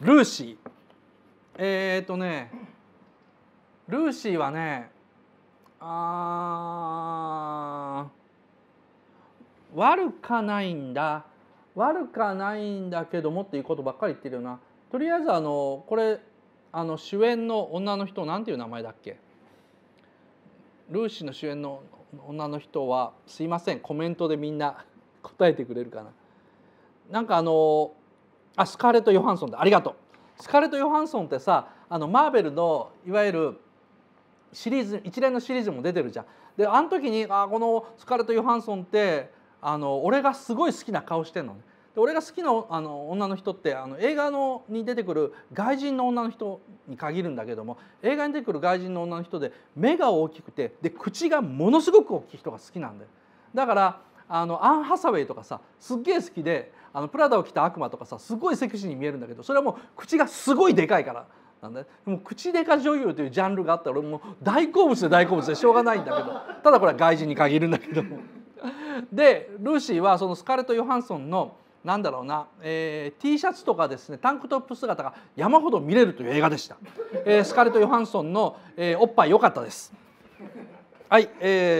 ルーシーえっ、とねルーシーはねあ悪かないんだ悪かないんだけどもっていうことばっかり言ってるよなとりあえずあのこれあの主演の女の人なんていう名前だっけルーシーの主演の女の人はすいませんコメントでみんな答えてくれるかな。なんかあのあスカーレット・ヨハンソンだありがとうスカーレット・ヨハンソンってさあのマーベルのいわゆるシリーズ一連のシリーズも出てるじゃん。であの時にあこのスカーレット・ヨハンソンってあの俺がすごい好きな顔してんのね。で俺が好きなあの女の人ってあの映画のに出てくる外人の女の人に限るんだけども映画に出てくる外人の女の人で目が大きくてで口がものすごく大きい人が好きなんだよ。だからあのアン・ハサウェイとかさすっげえ好きであのプラダを着た悪魔とかさすごいセクシーに見えるんだけどそれはもう口がすごいでかいからなんだ、もう口でか女優というジャンルがあったら俺もう大好物で大好物でしょうがないんだけどただこれは外人に限るんだけども。でルーシーはそのスカーレット・ヨハンソンのなんだろうな、えー、T シャツとかですねタンクトップ姿が山ほど見れるという映画でした、えー、スカーレット・ヨハンソンの、えー、おっぱい良かったですはい、えー